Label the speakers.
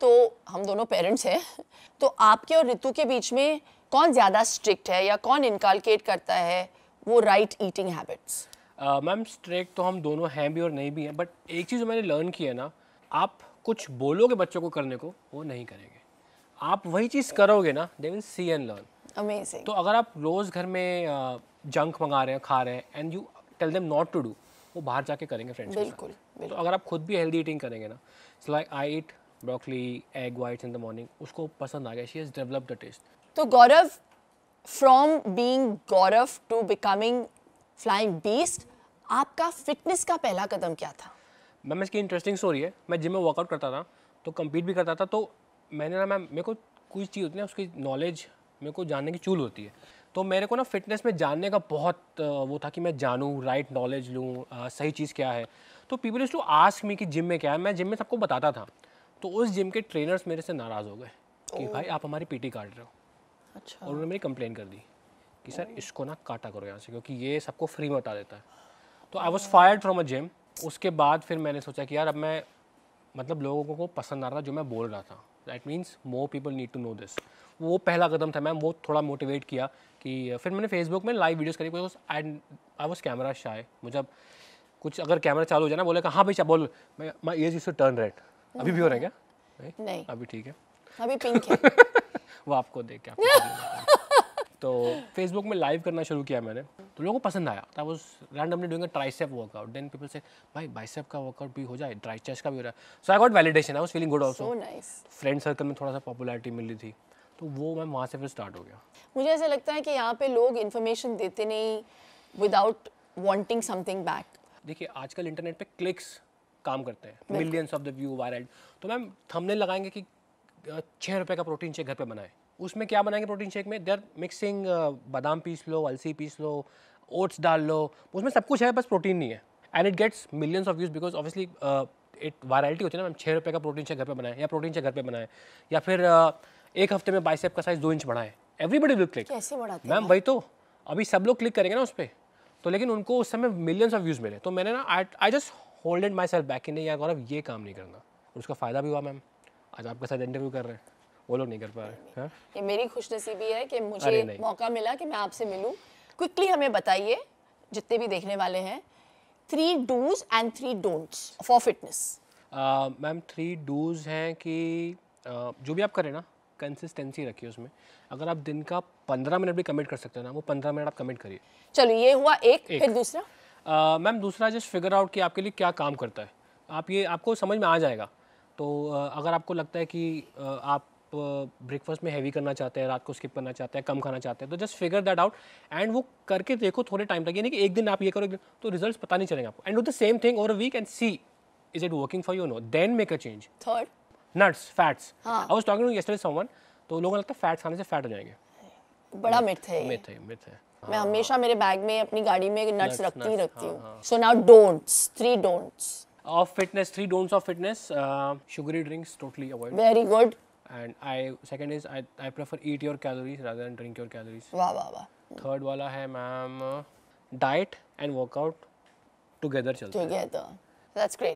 Speaker 1: तो
Speaker 2: हम दोनों पेरेंट्स हैं तो आपके और ऋतु के बीच में कौन ज़्यादा स्ट्रिक्ट है या कौन इनकालकेट करता है वो right eating habits
Speaker 1: ma'am strict तो हम दोनों हैं भी और नहीं भी हैं बट एक चीज़ मैंने लर्न की है ना आप कुछ बोलोगे बच्चों को करने को वो नहीं करेंगे आप वही चीज़ करोगे ना they will see and learn amazing तो अगर आप रोज़ घर में जंक मंगा रहे हैं खा रहे हैं and you tell them not to do वो बाहर जाके करेंगे फ्रेंड्स बिल्कुल, बिल्कुल तो अगर आप खुद भी हेल्दी ईटिंग करेंगे ना like I eat broccoli egg white in the morning उसको पसंद आ गया she has developed the taste
Speaker 2: तो Gaurav from being Gaurav to becoming flying beast आपका फिटनेस का पहला कदम क्या था
Speaker 1: मैम इसकी इंटरेस्टिंग स्टोरी है मैं जिम में वर्कआउट करता था तो कम्पीट भी करता था तो मैंने ना मैम मेरे को कुछ चीज़ होती है उसकी नॉलेज मेरे को जानने की चूल होती है तो मेरे को ना फिटनेस में जानने का बहुत वो था कि मैं जानूँ राइट नॉलेज लूँ सही चीज़ क्या है तो people is to ask me कि जिम में क्या है मैं जिम में सबको बताता था तो उस जिम के ट्रेनर्स मेरे से नाराज़ हो गए कि भाई आप हमारी पीटी काट रहे हो अच्छा और उन्होंने मेरी कंप्लेन कर दी कि सर इसको ना काटा करो यहाँ से क्योंकि ये सबको फ्री में बता देता है तो I was fire from a gym उसके बाद फिर मैंने सोचा कि यार अब मैं मतलब लोगों को पसंद आ रहा था जो मैं बोल रहा था that means more people need to know this वो पहला कदम था मैं वो थोड़ा मोटिवेट किया कि फिर मैंने फेसबुक में लाइव वीडियोस करी because I I was camera shy मुझे कुछ अगर कैमरा चालू हो जाए ना बोले कहा हाँ भाई बोल मैं my age you turn red अभी भी हो रहा है क्या नहीं, अभी ठीक है
Speaker 2: अभी पिंक है
Speaker 1: वो आपको देख के तो फेसबुक में लाइव करना शुरू किया मैंने तो लोगों को पसंद आया था वो randomly doing tricep workout then people से भाई बाइसेप का वर्कआउट भी हो जाए ड्राई चेस्ट का भी हो रहा है so I got validation I was feeling good also so nice friend circle में थोड़ा सा पॉपुलैरिटी मिल रही थी तो वो मैं वहां से फिर स्टार्ट हो गया
Speaker 2: मुझे ऐसा लगता है कि यहाँ पे लोग इन्फॉर्मेशन देते नहीं विदाउट वांटिंग समथिंग बैक
Speaker 1: देखिए आजकल इंटरनेट पे क्लिक्स काम करते हैं millions of the view viral तो मैम थमने लगाएंगे कि छः रुपये का प्रोटीन शेक घर पे बनाए उसमें क्या बनाएंगे प्रोटीन शेक में देर मिक्सिंग बादाम पीस लो अलसी पीस लो ओट्स डाल लो उसमें सब कुछ है बस प्रोटीन नहीं है and it gets millions of views because obviously it virality होती है ना मैम छः रुपये का प्रोटीन शेक घर पर बनाए या प्रोटीन शेक घर पर बनाए या फिर uh, एक हफ्ते में बाइसेप का साइज दो इंच बढ़ाए एवरीबडी विल क्लिक मैम वही तो अभी सब लोग क्लिक करेंगे ना उस पर तो लेकिन उनको उस समय मिलियंस ऑफ व्यूज़ मिले तो मैंने ना I just holded myself back in नहीं यार गौरव ये काम नहीं करना और उसका फ़ायदा भी हुआ मैम आज आपके साथ इंटरव्यू कर रहे हैं वो लोग नहीं कर पा रहे हैं हाँ?
Speaker 2: ये मेरी खुशनसीबी है कि मुझे मौका मिला कि मैं आपसे मिलूँ क्विकली हमें बताइए जितने भी देखने वाले हैं three do's and three don'ts for fitness
Speaker 1: ma'am three do's हैं कि uh, जो भी आप करें ना कंसिस्टेंसी रखिए उसमें अगर आप दिन का पंद्रह मिनट भी कमिट कर सकते हो ना वो पंद्रह मिनट आप कमिट करिए
Speaker 2: चलो ये हुआ एक, एक फिर दूसरा
Speaker 1: मैम दूसरा जस्ट फिगर आउट कि आपके लिए क्या काम करता है आप ये आपको समझ में आ जाएगा तो अगर आपको लगता है कि आप ब्रेकफास्ट में हैवी करना चाहते हैं रात को स्किप करना चाहते हैं कम खाना चाहते हैं तो just figure that out and वो करके देखो थोड़े टाइम तक यानी कि एक दिन आप ये करो तो रिजल्ट पता नहीं चलेंगे आपको and do the same thing over a week and see is it working for you no then make a change third nuts fats I was talking to yesterday someone तो लोगों को लगता है फैट्स खाने से फैट हो जाएंगे
Speaker 2: बड़ा मिथ है मिथ
Speaker 1: है मिथ है मैं हाँ।
Speaker 2: हमेशा मेरे बैग में अपनी गाड़ी में नट्स रखती ही रखती हाँ, हूँ so now don'ts three don'ts
Speaker 1: of fitness three don'ts of fitness sugary drinks totally avoid very good and I second is I I prefer eat your calories rather than drink your calories वाह वाह वाह third वाला है ma'am diet and workout together चलते हैं together
Speaker 2: that's great